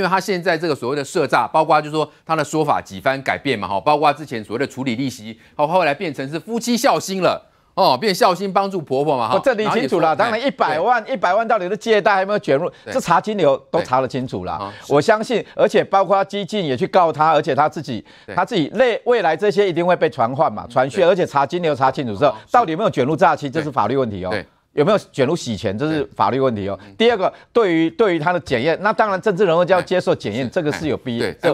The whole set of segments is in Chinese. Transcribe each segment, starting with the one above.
因为他现在这个所谓的涉诈，包括就说他的说法几番改变嘛，哈，包括之前所谓的处理利息，然后后来变成是夫妻孝心了，哦，变孝心帮助婆婆嘛，哈，这理清楚了。当然一百万，一百万到底的借贷有没有卷入，这查金流都查得清楚了。我相信，而且包括激进也去告他，而且他自己，他自己未未来这些一定会被传唤嘛，传讯，而且查金流查清楚之后，到底有没有卷入诈欺，这是法律问题哦。有没有卷入洗钱？这是法律问题哦。第二个，对于对于他的检验，那当然政治人物就要接受检验，这个是有必要。对，这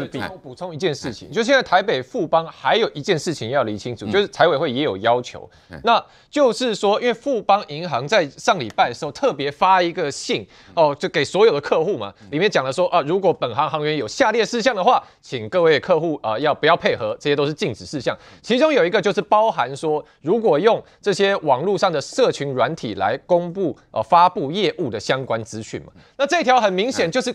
是必要。补充一件事情，就现在台北富邦还有一件事情要理清楚，就是财委会也有要求，那就是说，因为富邦银行在上礼拜的时候特别发一个信哦，就给所有的客户嘛，里面讲了说啊，如果本行行员有下列事项的话，请各位客户啊，要不要配合？这些都是禁止事项，其中有一个就是包含说，如果用这些网络上的社群。群软体来公布呃发布业务的相关资讯嘛？那这条很明显就是。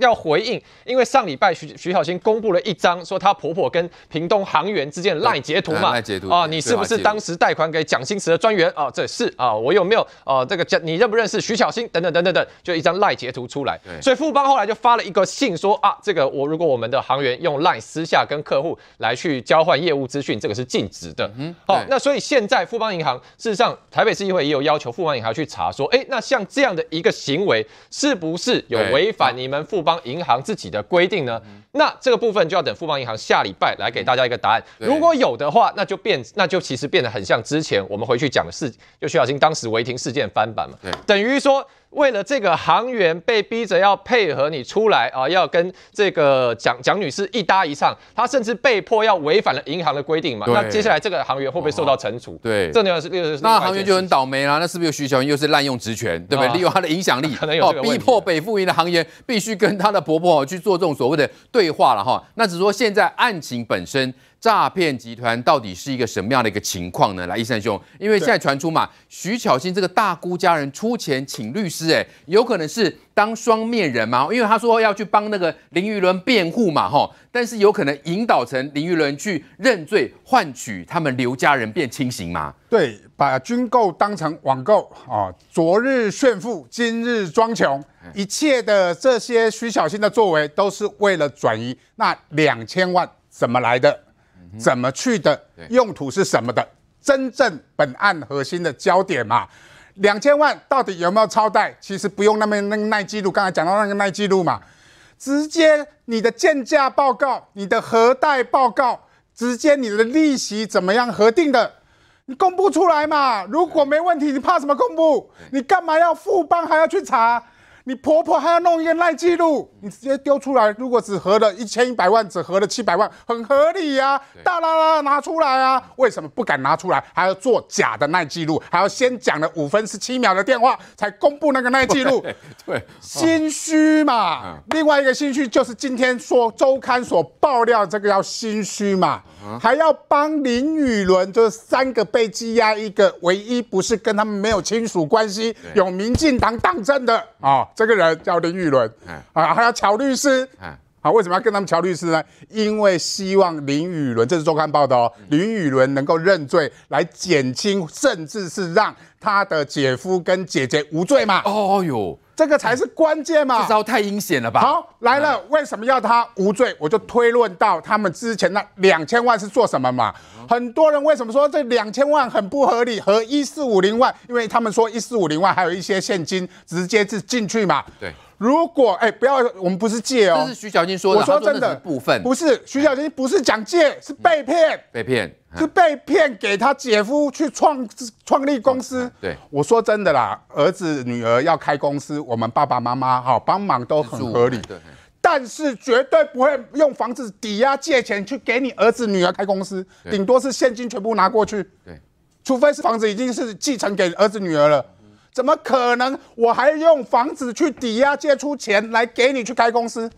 要回应，因为上礼拜徐徐小新公布了一张说她婆婆跟屏东航员之间的赖截图嘛？啊，你是不是当时贷款给蒋经慈的专员啊？这是啊，我有没有啊？这个叫你认不认识徐小新？等等等等等，就一张赖截图出来。所以富邦后来就发了一个信说啊，这个我如果我们的航员用赖私下跟客户来去交换业务资讯，这个是禁止的。嗯，好，那所以现在富邦银行事实上台北市议会也有要求富邦银行去查说，哎，那像这样的一个行为是不是有违反你们？富邦银行自己的规定呢？那这个部分就要等富邦银行下礼拜来给大家一个答案。如果有的话，那就变，那就其实变得很像之前我们回去讲的事，就徐小明当时违停事件翻版嘛。对，等于说。为了这个行员被逼着要配合你出来啊，要跟这个蒋蒋女士一搭一唱，她甚至被迫要违反了银行的规定嘛。那接下来这个行员会不会受到惩处？对，这呢是就是那行员就很倒霉啦。那是不是徐小英又是滥用职权，对不对？利用他的影响力，可能有逼迫北富营的行员必须跟他的婆婆去做这种所谓的对话了哈。那只说现在案情本身。诈骗集团到底是一个什么样的一个情况呢？来，一生兄，因为现在传出嘛，徐巧芯这个大姑家人出钱请律师，哎，有可能是当双面人嘛？因为他说要去帮那个林育伦辩护嘛，哈，但是有可能引导成林育伦去认罪，换取他们刘家人变轻刑嘛？对，把军购当成网购啊，昨日炫富，今日装穷，一切的这些徐巧芯的作为，都是为了转移那两千万怎么来的？怎么去的？用途是什么的？真正本案核心的焦点嘛？两千万到底有没有超贷？其实不用那么那个耐记录，刚才讲到那个耐记录嘛，直接你的建价报告、你的核贷报告，直接你的利息怎么样核定的？你公布出来嘛？如果没问题，你怕什么公布？你干嘛要复帮还要去查？你婆婆还要弄一个耐记录，你直接丢出来。如果只合了一千一百万，只合了七百万，很合理呀。大啦啦拿出来啊，为什么不敢拿出来？还要做假的耐记录，还要先讲了五分十七秒的电话才公布那个耐记录，对，心虚嘛。另外一个心虚就是今天说周刊所爆料，这个要心虚嘛，还要帮林宇伦，就是三个被羁押一个，唯一不是跟他们没有亲属关系，有民进党党政的啊。这个人叫林玉伦，啊，还有乔律师。好，为什么要跟他们乔律师呢？因为希望林宇伦，这是周刊报道、哦，林宇伦能够认罪来减轻，甚至是让他的姐夫跟姐姐无罪嘛？哦哟，这个才是关键嘛！这招太阴险了吧！好来了，为什么要他无罪？我就推论到他们之前那两千万是做什么嘛？很多人为什么说这两千万很不合理？和一四五零万，因为他们说一四五零万还有一些现金直接是进去嘛？对。如果哎，不要，我们不是借哦。这是徐小军说的。我说真的，部分不是徐小军，不是讲借，是被骗。被骗是被骗给他姐夫去创创立公司。对，我说真的啦，儿子女儿要开公司，我们爸爸妈妈好帮忙都很合理。对。但是绝对不会用房子抵押借钱去给你儿子女儿开公司，顶多是现金全部拿过去。对。除非是房子已经是继承给儿子女儿了。怎么可能？我还用房子去抵押借出钱来给你去开公司，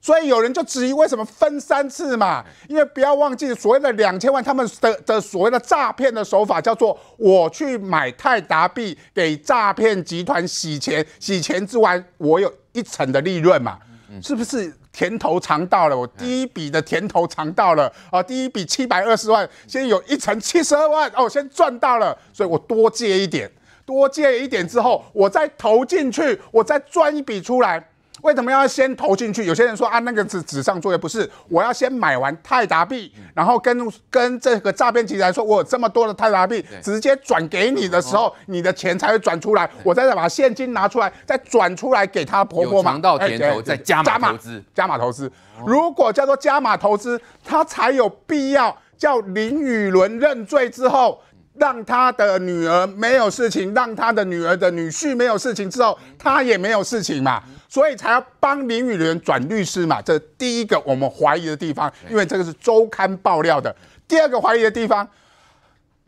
所以有人就质疑为什么分三次嘛？因为不要忘记所谓的两千万，他们的的所谓的诈骗的手法叫做我去买泰达币给诈骗集团洗钱，洗钱之外我有一层的利润嘛？是不是甜头尝到了？我第一笔的甜头尝到了啊！第一笔七百二十万，先有一层七十二万哦，先赚到了，所以我多借一点。多借一点之后，我再投进去，我再赚一笔出来。为什么要先投进去？有些人说啊，那个纸纸上作业不是，我要先买完泰达币，然后跟跟这个诈骗集团说，我有这么多的泰达币，直接转给你的时候，你的钱才会转出来。我再把现金拿出来，再转出来给他婆婆嘛。到强盗钱投再加码投资，加码投资。如果叫做加码投资，他才有必要叫林宇伦认罪之后。让他的女儿没有事情，让他的女儿的女婿没有事情之后，他也没有事情嘛，所以才要帮林宇伦转律师嘛。这第一个我们怀疑的地方，因为这个是周刊爆料的。第二个怀疑的地方。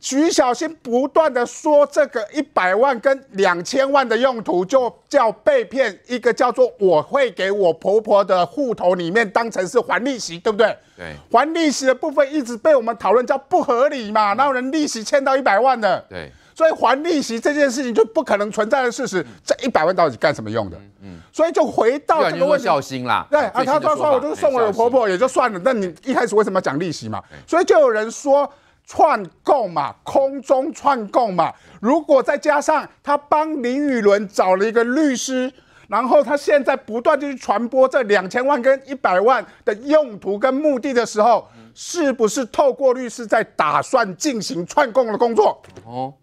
徐小新不断的说这个一百万跟两千万的用途，就叫被骗，一个叫做我会给我婆婆的户头里面当成是还利息，对不对？对，还利息的部分一直被我们讨论叫不合理嘛，那人利息欠到一百万的，对，所以还利息这件事情就不可能存在的事实，这一百万到底干什么用的？嗯，所以就回到这个问题，小心啦，对啊，他如说我就是送我婆婆也就算了，那你一开始为什么要讲利息嘛？所以就有人说。串供嘛，空中串供嘛。如果再加上他帮林宇伦找了一个律师，然后他现在不断的去传播这两千万跟一百万的用途跟目的的时候，是不是透过律师在打算进行串供的工作？哦，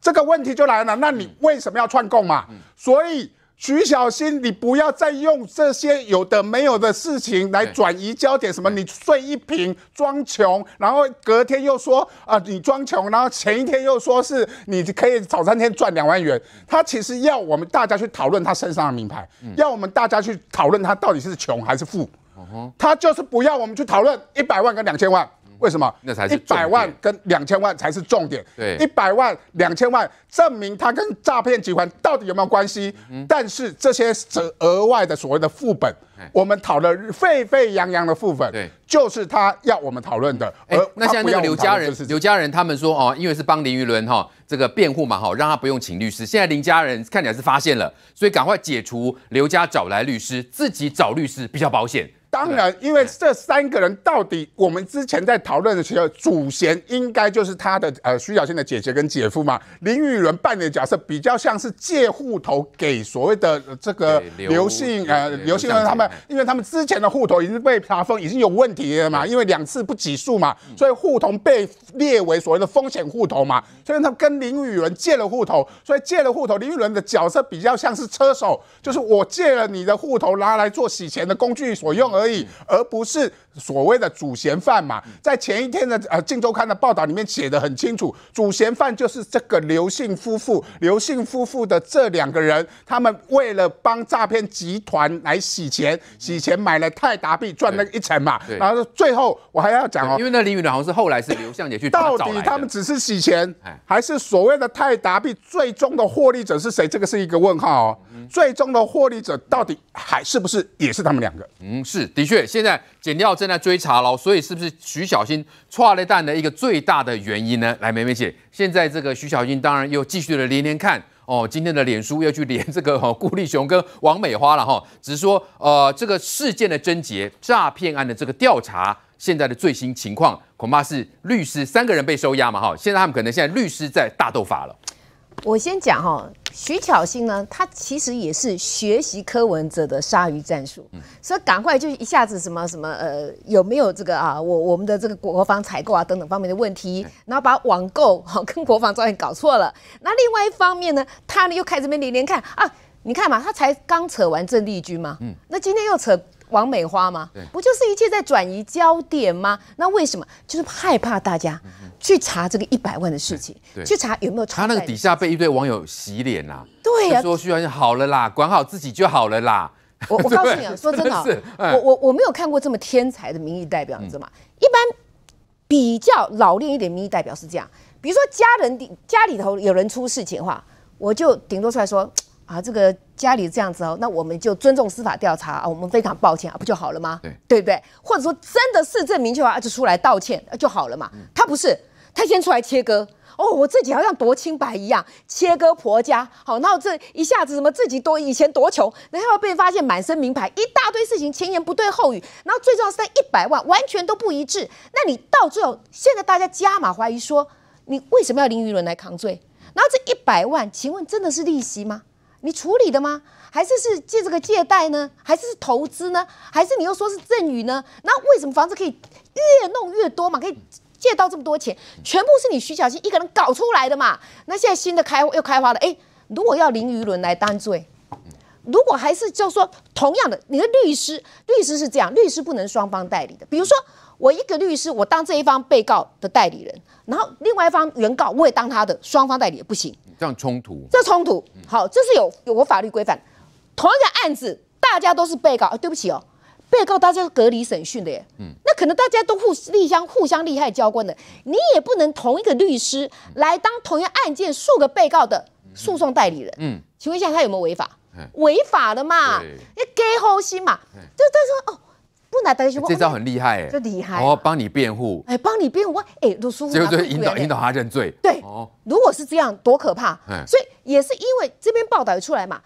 这个问题就来了。那你为什么要串供嘛？所以。徐小新，你不要再用这些有的没有的事情来转移焦点。什么？你睡一瓶装穷，然后隔天又说啊，你装穷，然后前一天又说是你可以早餐天赚两万元。他其实要我们大家去讨论他身上的名牌，要我们大家去讨论他到底是穷还是富。他就是不要我们去讨论一百万跟两千万。为什么？那才是一百万跟两千万才是重点。对，一百万、两千万证明他跟诈骗集团到底有没有关系。但是这些额外的所谓的副本，我们讨了沸沸扬扬的副本，就是他要我们讨论的。而那现在刘家人，刘家人他们说哦，因为是帮林育伦哈这个辩护嘛哈，让他不用请律师。现在林家人看起来是发现了，所以赶快解除刘家找来律师，自己找律师比较保险。当然，因为这三个人到底，我们之前在讨论的时候，祖贤应该就是他的呃徐小新的姐姐跟姐夫嘛。林雨伦扮演的角色比较像是借户头给所谓的这个刘姓呃刘姓他们，因为他们之前的户头已经被查封，已经有问题了嘛，因为两次不起数嘛，所以户头被列为所谓的风险户头嘛。所以他跟林雨伦借了户头，所以借了户头，林雨伦的角色比较像是车手，就是我借了你的户头拿来做洗钱的工具所用。可以，而不是所谓的主嫌犯嘛？在前一天的呃《镜周刊》的报道里面写的很清楚，主嫌犯就是这个刘姓夫妇。刘姓夫妇的这两个人，他们为了帮诈骗集团来洗钱，洗钱买了泰达币赚那一层嘛。然后最后我还要讲哦，因为那林允呢，好像是后来是刘向杰去 到底他们只是洗钱，还是所谓的泰达币最终的获利者是谁？这个是一个问号哦。最终的获利者到底还是不是也是他们两个？嗯，是。的确，现在检调正在追查喽，所以是不是徐小新踹了蛋的一个最大的原因呢？来，梅梅姐，现在这个徐小新当然又继续的连连看哦，今天的脸书要去连这个顾立雄跟王美花了哈，只是说呃这个事件的症结、诈骗案的这个调查，现在的最新情况，恐怕是律师三个人被收押嘛哈，现在他们可能现在律师在大斗法了。我先讲哈，徐巧芯呢，他其实也是学习柯文哲的鲨鱼战术，所以赶快就一下子什么什么呃有没有这个啊我我们的这个国防采购啊等等方面的问题，然后把网购好跟国防专业搞错了。那另外一方面呢，他呢又开始边连连看啊，你看嘛，他才刚扯完郑丽君嘛，嗯，那今天又扯王美花嘛，不就是一切在转移焦点吗？那为什么就是害怕大家？去查这个一百万的事情，去查有没有他那个底下被一堆网友洗脸呐？对呀，说徐然好了啦，管好自己就好了啦。我我 告诉你啊，说真的，我我我没有看过这么天才的民意代表，你知道吗？一般比较老练一点民意代表是这样，比如说家人家里头有人出事情的话，我就顶多出来说 啊，这个家里这样子哦，那我们就尊重司法调查啊，我们非常抱歉啊，不就好了吗？对对不对？或者说真的是证明就啊，就出来道歉就好了嘛？他不是。他先出来切割哦，我自己好像夺清白一样切割婆家，好，然后这一下子什么自己多以前夺穷，然后被发现满身名牌一大堆事情，前言不对后语，然后最重要是在一百万完全都不一致，那你到最后现在大家加码怀疑说你为什么要林育伦来扛罪？然后这一百万，请问真的是利息吗？你处理的吗？还是是借这个借贷呢？还是投资呢？还是你又说是赠与呢？那为什么房子可以越弄越多嘛？可以？借到这么多钱，全部是你徐小溪一个人搞出来的嘛？那现在新的开又开发了，哎，如果要林育伦来担罪，如果还是就说同样的，你的律师律师是这样，律师不能双方代理的。比如说我一个律师，我当这一方被告的代理人，然后另外一方原告我也当他的双方代理不行，这样冲突，这冲突好，这是有有个法律规范，同一个案子大家都是被告，对不起哦。被告大家隔离审讯的，耶，嗯，那可能大家都互相互相利害交关的，你也不能同一个律师来当同样案件数个被告的诉讼代理人，嗯，请问一下他有没有违法？违法的嘛？要给后心嘛？就他说哦，不拿东西，这招很厉害，哎，就厉害，哦，帮你辩护，哎，帮你辩护，哎，都舒服，结果就引导引导他认罪，对，哦，如果是这样多可怕，所以也是因为这边报道出来嘛。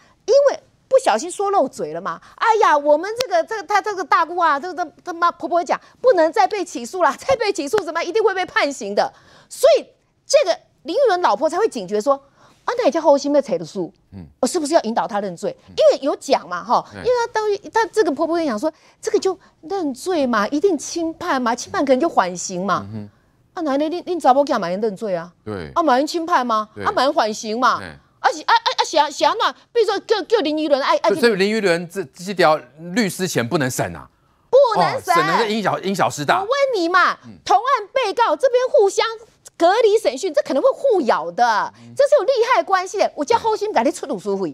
小心说漏嘴了嘛？哎呀，我们这个、这、个他、这个大姑啊，这、个这、他妈婆婆讲，不能再被起诉了，再被起诉怎么，一定会被判刑的。所以这个林育伦老婆才会警觉说，啊，那以后会不会裁的诉？嗯，我是不是要引导他认罪？因为有讲嘛，哈，因为他当于他这个婆婆在讲说，这个就认罪嘛，一定轻判嘛，轻判可能就缓刑嘛。嗯啊，奶奶，你你令赵波马快认罪啊？对，啊，马上轻判吗？啊，马上缓刑嘛？而且啊啊啊！小小暖，比如说叫叫林依轮，哎哎，所以林依轮这这些条律师钱不能省啊，不能省，能为因小因小失大。我问你嘛，同案被告这边互相隔离审讯，这可能会互咬的，这是有利害关系的。我叫后心改的出鲁书会，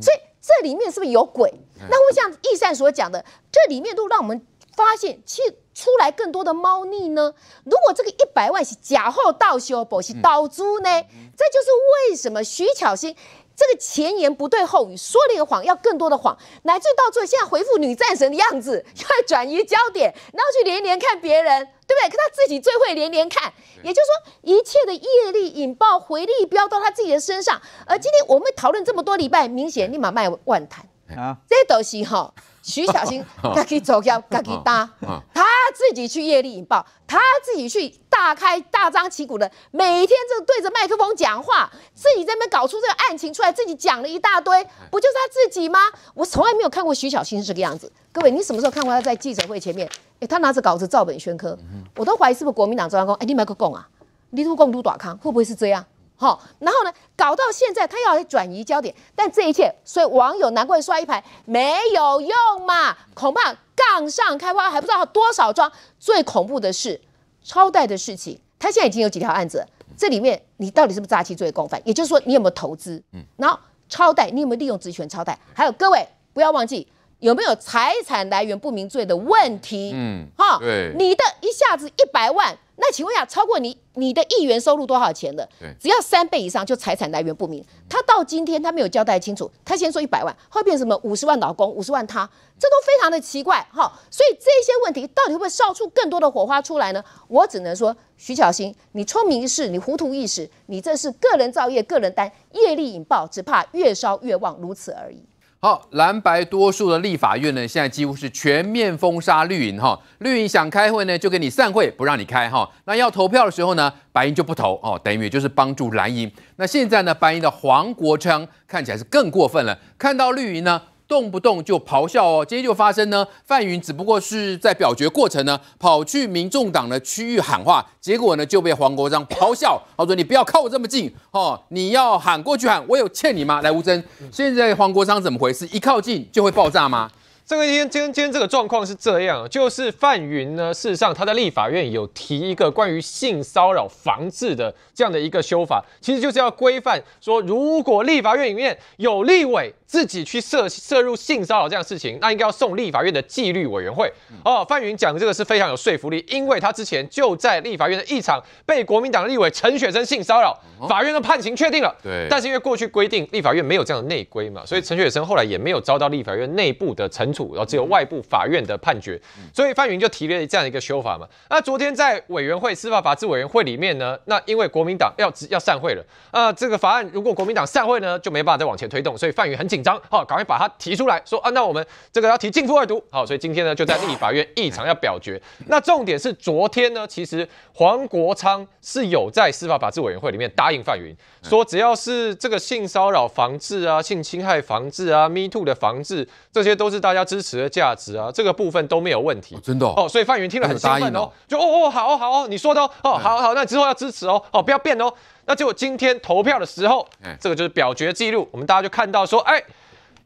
所以这里面是不是有鬼？那会像易善所讲的，这里面都让我们。发现去出来更多的猫腻呢？如果这个一百万是假货、倒修、不是倒租呢？这就是为什么徐巧芯这个前言不对后语，说了一个谎，要更多的谎，乃至到最后现在回复女战神的样子，要转移焦点，然后去连连看别人，对不对？可他自己最会连连看，也就是说一切的业力引爆回力飙到他自己的身上。而今天我们讨论这么多礼拜，明显立马卖万坛啊，这都是哈。徐小新，他去走掉，他去搭，他自己去业力引爆，他自己去大开大张旗鼓的，每天就对着麦克风讲话，自己在那边搞出这个案情出来，自己讲了一大堆，不就是他自己吗？我从来没有看过徐小新这个样子，各位，你什么时候看过他在记者会前面？哎，他拿着稿子照本宣科，我都怀疑是不是国民党中央工？哎，你麦克讲啊？你都共都大康，会不会是这样？好，然后呢？搞到现在，他要转移焦点，但这一切，所以网友难怪刷一排没有用嘛。恐怕杠上开花，还不知道多少桩最恐怖的是超贷的事情。他现在已经有几条案子，这里面你到底是不是诈欺罪共犯？也就是说，你有没有投资？嗯，然后超贷，你有没有利用职权超贷？还有，各位不要忘记。有没有财产来源不明罪的问题？嗯，哈，对，你的一下子一百万，那请问一下，超过你你的议员收入多少钱了？对，只要三倍以上就财产来源不明。他到今天他没有交代清楚，他先说一百万，后面什么五十万老公，五十万他，这都非常的奇怪，哈。所以这些问题到底会不会烧出更多的火花出来呢？我只能说，徐巧新，你聪明一世，你糊涂一时，你这是个人造业，个人担业力引爆，只怕越烧越旺，如此而已。好，蓝白多数的立法院呢，现在几乎是全面封杀绿营哈。绿营想开会呢，就给你散会，不让你开哈。那要投票的时候呢，白银就不投哦，等于就是帮助蓝营。那现在呢，白银的黄国昌看起来是更过分了，看到绿营呢。动不动就咆哮哦，今天就发生呢。范云只不过是在表决过程呢，跑去民众党的区域喊话，结果呢就被黄国章咆哮，他说：“你不要靠我这么近哦，你要喊过去喊，我有欠你吗？”来吴峥，现在黄国章怎么回事？一靠近就会爆炸吗？这个今天、今、天今天这个状况是这样，就是范云呢，事实上他在立法院有提一个关于性骚扰防治的这样的一个修法，其实就是要规范说，如果立法院里面有立委自己去涉、涉入性骚扰这样的事情，那应该要送立法院的纪律委员会。哦，范云讲的这个是非常有说服力，因为他之前就在立法院的一场被国民党立委陈雪生性骚扰，法院的判刑确定了。对，但是因为过去规定立法院没有这样的内规嘛，所以陈雪生后来也没有遭到立法院内部的惩。处。然后只有外部法院的判决，所以范云就提了这样一个修法嘛。那昨天在委员会司法法制委员会里面呢，那因为国民党要要散会了，那这个法案如果国民党散会呢，就没办法再往前推动，所以范云很紧张，好，赶快把它提出来，说啊，那我们这个要提禁腐二读，好，所以今天呢就在立法院异常要表决。那重点是昨天呢，其实黄国昌是有在司法法制委员会里面答应范云，说只要是这个性骚扰防治啊、性侵害防治啊、Me Too 的防治，这些都是大家。支持的价值啊，这个部分都没有问题，真的哦，所以范云听了很兴奋哦，就哦哦好哦好哦，你说的哦，哦好好，那之后要支持哦哦不要变哦，那结果今天投票的时候，这个就是表决记录，我们大家就看到说，哎。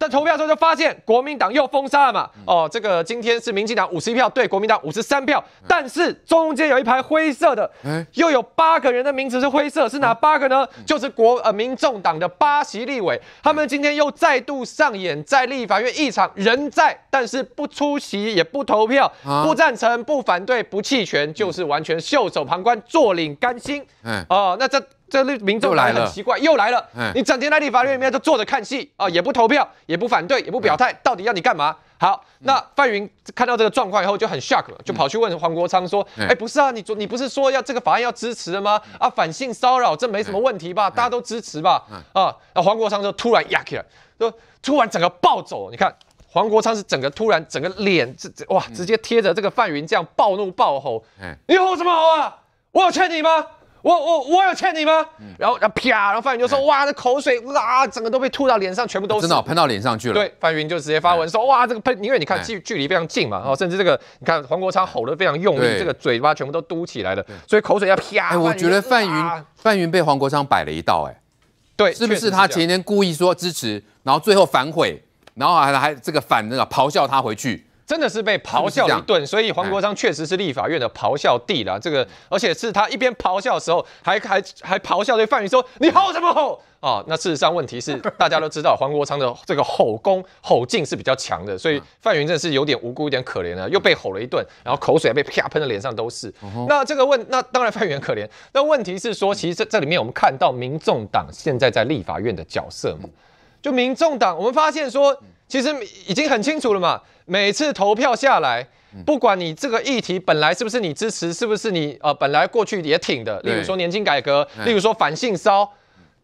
投票之候就发现国民党又封杀了嘛？哦，这个今天是民进党五十一票对国民党五十三票，但是中间有一排灰色的，又有八个人的名字是灰色，是哪八个呢？就是国呃民众党的八席立委，他们今天又再度上演在立法院一场人在，但是不出席也不投票，不赞成不反对不弃权，就是完全袖手旁观坐领甘心。嗯，哦，那这。这民众来了，很奇怪，又来了。你整天在立法院里面就坐着看戏啊，也不投票，也不反对，也不表态，到底要你干嘛？好，那范云看到这个状况以后就很 shock 了，就跑去问黄国昌说：“哎，不是啊，你昨你不是说要这个法案要支持的吗？啊，反性骚扰这没什么问题吧？大家都支持吧？啊？”那黄国昌就突然压起来，就突然整个暴走。你看黄国昌是整个突然整个脸这哇直接贴着这个范云这样暴怒暴吼：“你吼什么吼啊？我有欠你吗？”我我我有欠你吗？然后然后啪，然后范云就说：“哇，这口水哇，整个都被吐到脸上，全部都是真的喷到脸上去了。”对，范云就直接发文说：“哇，这个喷，因为你看距距离非常近嘛，然后甚至这个你看黄国昌吼得非常用力，这个嘴巴全部都嘟起来了，所以口水要啪。”哎，我觉得范云范云被黄国昌摆了一道，哎，对，是不是他前天故意说支持，然后最后反悔，然后还还这个反那个咆哮他回去。真的是被咆哮一顿，所以黄国昌确实是立法院的咆哮帝了。这个，而且是他一边咆哮的时候，还还还咆哮对范云说：“你吼什么吼？”啊，那事实上问题是 大家都知道，黄国昌的这个吼功、吼劲是比较强的，所以范云真的是有点无辜、有点可怜的，又被吼了一顿，然后口水还被啪喷的脸上都是。那这个问，那当然范云可怜。那问题是说，其实这里面我们看到民众党现在在立法院的角色，嘛，就民众党，我们发现说。其实已经很清楚了嘛，每次投票下来，不管你这个议题本来是不是你支持，是不是你呃本来过去也挺的，例如说年轻改革，例如说反性骚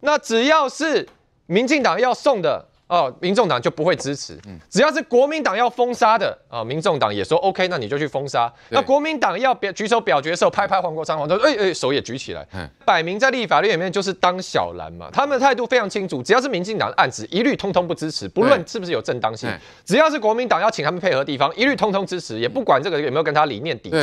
那只要是民进党要送的。哦，民众党就不会支持。只要是国民党要封杀的啊，民众党也说 OK，那你就去封杀。那国民党要表举手表决的时候，拍拍黄国昌，黄国，哎哎，手也举起来，摆明在立法院里面就是当小蓝嘛。他们的态度非常清楚，只要是民进党的案子，一律通通不支持，不论是不是有正当性。只要是国民党要请他们配合地方，一律通通支持，也不管这个有没有跟他理念抵触。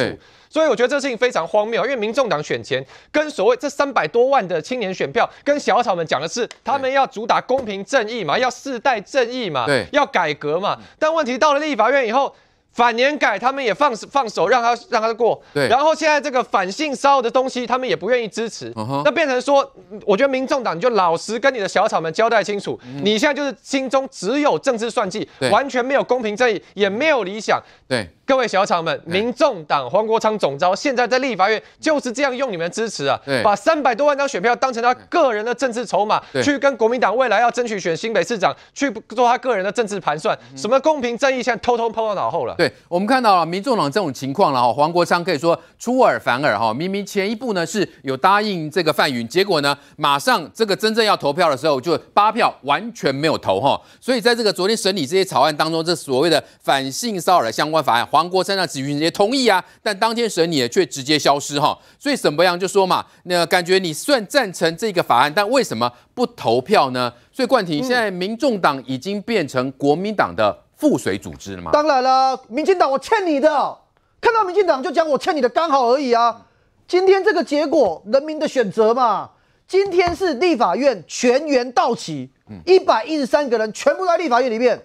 所以我觉得这事情非常荒谬，因为民众党选前跟所谓这三百多万的青年选票跟小草们讲的是，他们要主打公平正义嘛，要世代正义嘛，对，要改革嘛。但问题到了立法院以后，反年改他们也放放手让他让他过，对。然后现在这个反性骚扰的东西，他们也不愿意支持，那变成说，我觉得民众党就老实跟你的小草们交代清楚，你现在就是心中只有政治算计，完全没有公平正义，也没有理想，对。各位小厂们，民众党黄国昌总招现在在立法院就是这样用你们支持啊，把三百多万张选票当成他个人的政治筹码，去跟国民党未来要争取选新北市长去做他个人的政治盘算，什么公平正义，现在偷偷抛到脑后了。对我们看到了民众党这种情况了哈，黄国昌可以说出尔反尔哈，明明前一步呢是有答应这个范云，结果呢马上这个真正要投票的时候就八票完全没有投哈，所以在这个昨天审理这些草案当中，这所谓的反性骚扰的相关法案。王国山、呢？只云也同意啊，但当天审理却直接消失哈。所以沈博阳就说嘛，那感觉你算赞成这个法案，但为什么不投票呢？所以冠廷现在，民众党已经变成国民党的附水组织了吗？当然了，民进党我欠你的。看到民进党就讲我欠你的刚好而已啊。今天这个结果，人民的选择嘛。今天是立法院全员到齐，一百一十三个人全部在立法院里面。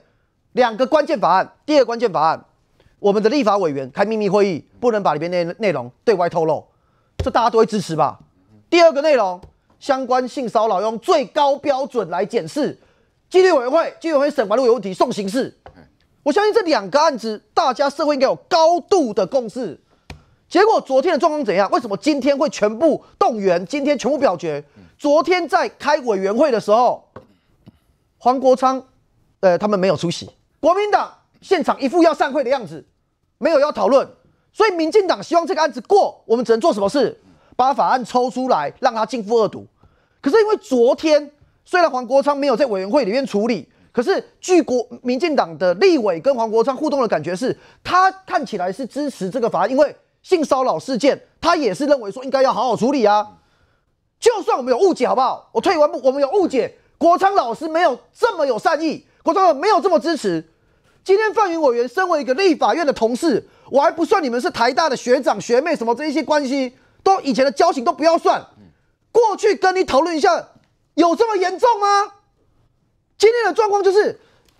两个关键法案，第二关键法案。我们的立法委员开秘密会议，不能把里边内内容对外透露，这大家都会支持吧？第二个内容，相关性骚扰用最高标准来检视，纪律委员会、纪律委员审完果有问题，送刑事。我相信这两个案子，大家社会应该有高度的共识。结果昨天的状况怎样？为什么今天会全部动员？今天全部表决？昨天在开委员会的时候，黄国昌，呃，他们没有出席，国民党现场一副要散会的样子。没有要讨论，所以民进党希望这个案子过，我们只能做什么事？把法案抽出来，让他进妇二毒。可是因为昨天，虽然黄国昌没有在委员会里面处理，可是据国民进党的立委跟黄国昌互动的感觉是，他看起来是支持这个法案，因为性骚扰事件，他也是认为说应该要好好处理啊。就算我们有误解好不好？我退完步，我们有误解，国昌老师没有这么有善意，国昌没有这么支持。今天范云委员身为一个立法院的同事，我还不算你们是台大的学长学妹什么这一些关系，都以前的交情都不要算。过去跟你讨论一下，有这么严重吗？今天的状况就是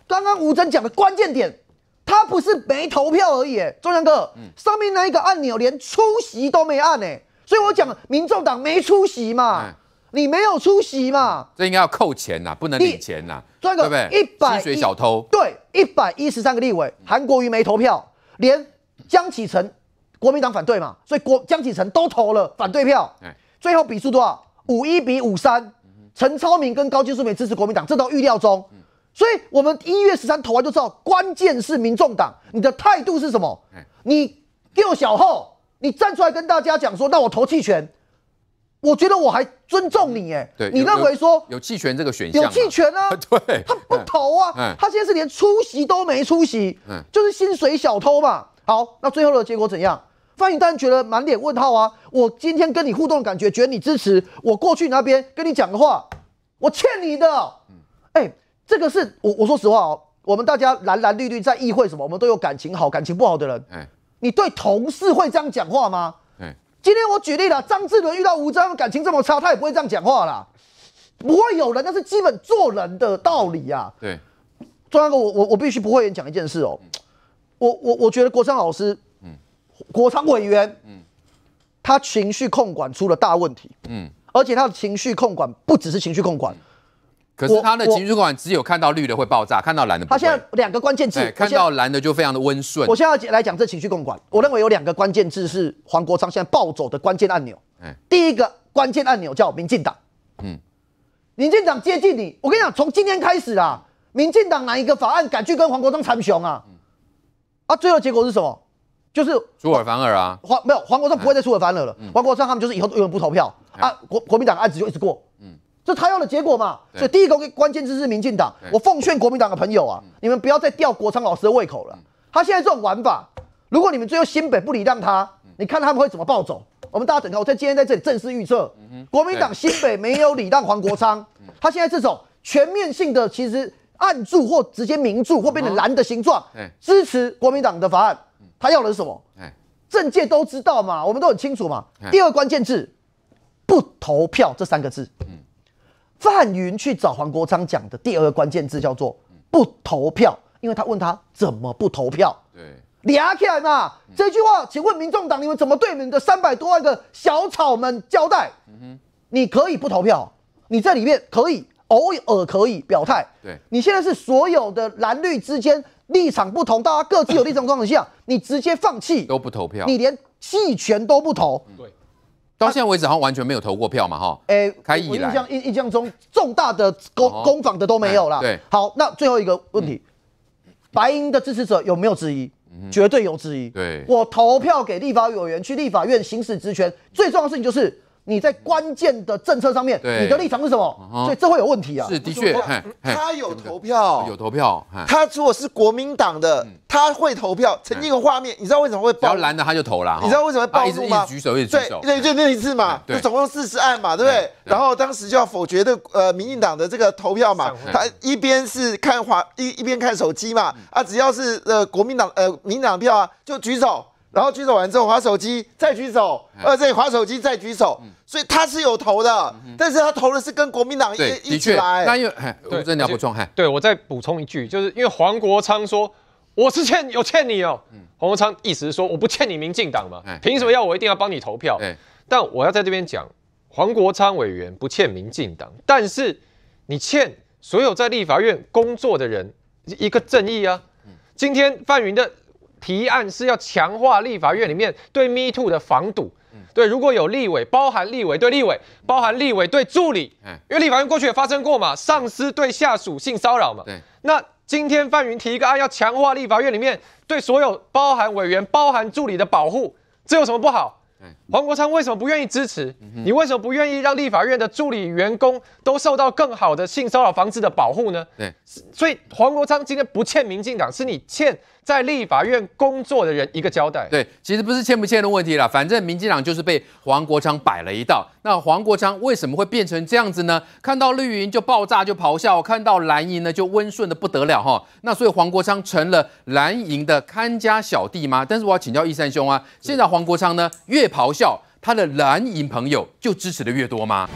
刚刚吴征讲的关键点，他不是没投票而已，中央哥，上面那一个按钮连出席都没按呢，所以我讲民众党没出席嘛，你没有出席嘛，这应该要扣钱呐，不能领钱呐，忠祥哥，对不对？薪水小偷，对。一百一十三个立委，韩国瑜没投票，连江启臣国民党反对嘛，所以国江启臣都投了反对票。最后比数多少？五一比五三，陈超明跟高金素梅支持国民党，这都预料中。所以我们一月十三投完就知道，关键是民众党你的态度是什么？你给小后，你站出来跟大家讲说，那我投弃权。我觉得我还尊重你哎，你认为说有弃权这个选项有弃权啊？对，他不投啊，他现在是连出席都没出席，就是薪水小偷嘛。好，那最后的结果怎样？范宇丹觉得满脸问号啊。我今天跟你互动感觉，觉得你支持我过去那边跟你讲的话，我欠你的。嗯，哎，这个是我我说实话哦，我们大家蓝蓝绿绿在议会什么，我们都有感情好感情不好的人。你对同事会这样讲话吗？今天我举例了，张志伦遇到吴尊感情这么差，他也不会这样讲话啦，不会有人，那是基本做人的道理呀。对，庄大哥，我我我必须不会讲一件事哦，我我我觉得国昌老师，嗯，国昌委员，嗯，他情绪控管出了大问题，嗯，而且他的情绪控管不只是情绪控管。可是他的情绪管只有看到绿的会爆炸，看到蓝的。他现在两个关键字。看到蓝的就非常的温顺。我现在来讲这情绪共管，我认为有两个关键字是黄国昌现在暴走的关键按钮。嗯。第一个关键按钮叫民进党。嗯。民进党接近你，我跟你讲，从今天开始啊，民进党哪一个法案敢去跟黄国昌缠熊啊？啊，最后结果是什么？就是出尔反尔啊。黄没有黄国昌不会再出尔反尔了。黄国昌他们就是以后永远不投票啊，国国民党案子就一直过。这他要的结果嘛？所以第一个关键字是民进党。我奉劝国民党的朋友啊，你们不要再吊国昌老师的胃口了。他现在这种玩法，如果你们最后新北不理让他，你看他们会怎么暴走？我们大家一下，我在今天在这里正式预测，国民党新北没有理让黄国昌，他现在这种全面性的其实按住或直接明住或变成蓝的形状，支持国民党的法案。他要的是什么？政界都知道嘛，我们都很清楚嘛。第二关键字，不投票这三个字。范云去找黄国昌讲的第二个关键字叫做不投票，因为他问他怎么不投票？对，李起来呐，这句话，请问民众党你们怎么对你的三百多万个小草们交代？你可以不投票，你在里面可以偶尔可以表态。对，你现在是所有的蓝绿之间立场不同，大家各自有立场状态下，你直接放弃都不投票，你连弃权都不投。对。到现在为止，好像完全没有投过票嘛，哈。哎，开议了。我印象印印象中重大的攻攻防的都没有了。对，好，那最后一个问题，白银的支持者有没有之一？绝对有之一。对，我投票给立法委员去立法院行使职权，最重要的事情就是。你在关键的政策上面，你的立场是什么？所以这会有问题啊。是的确，他有投票，有投票。他如果是国民党的，他会投票。曾经有画面，你知道为什么会？然较蓝的他就投了。你知道为什么会暴露吗？一举手，一直举手。对，就那一次嘛，就总共四十案嘛，对不对？然后当时就要否决的，呃，民进党的这个投票嘛，他一边是看华，一一边看手机嘛，啊，只要是呃国民党呃民党票啊，就举手。然后举手完之后划手机，再举手，呃，里划手机再举手，所以他是有投的，但是他投的是跟国民党一一起来。那我再你充，对，我再补充一句，就是因为黄国昌说我是欠有欠你哦，黄国昌意思是说我不欠你民进党嘛，凭什么要我一定要帮你投票？但我要在这边讲，黄国昌委员不欠民进党，但是你欠所有在立法院工作的人一个正义啊。今天范云的。提案是要强化立法院里面对 Me Too 的防堵，对，如果有立委，包含立委对立委，包含立委对助理，因为立法院过去也发生过嘛，上司对下属性骚扰嘛，对，那今天范云提一个案，要强化立法院里面对所有包含委员、包含助理的保护，这有什么不好？黄国昌为什么不愿意支持？你为什么不愿意让立法院的助理员工都受到更好的性骚扰防治的保护呢？对，所以黄国昌今天不欠民进党，是你欠。在立法院工作的人一个交代，对，其实不是欠不欠的问题了，反正民进党就是被黄国昌摆了一道。那黄国昌为什么会变成这样子呢？看到绿营就爆炸就咆哮，看到蓝营呢就温顺的不得了哈。那所以黄国昌成了蓝营的看家小弟吗？但是我要请教易三兄啊，现在黄国昌呢越咆哮，他的蓝营朋友就支持的越多吗？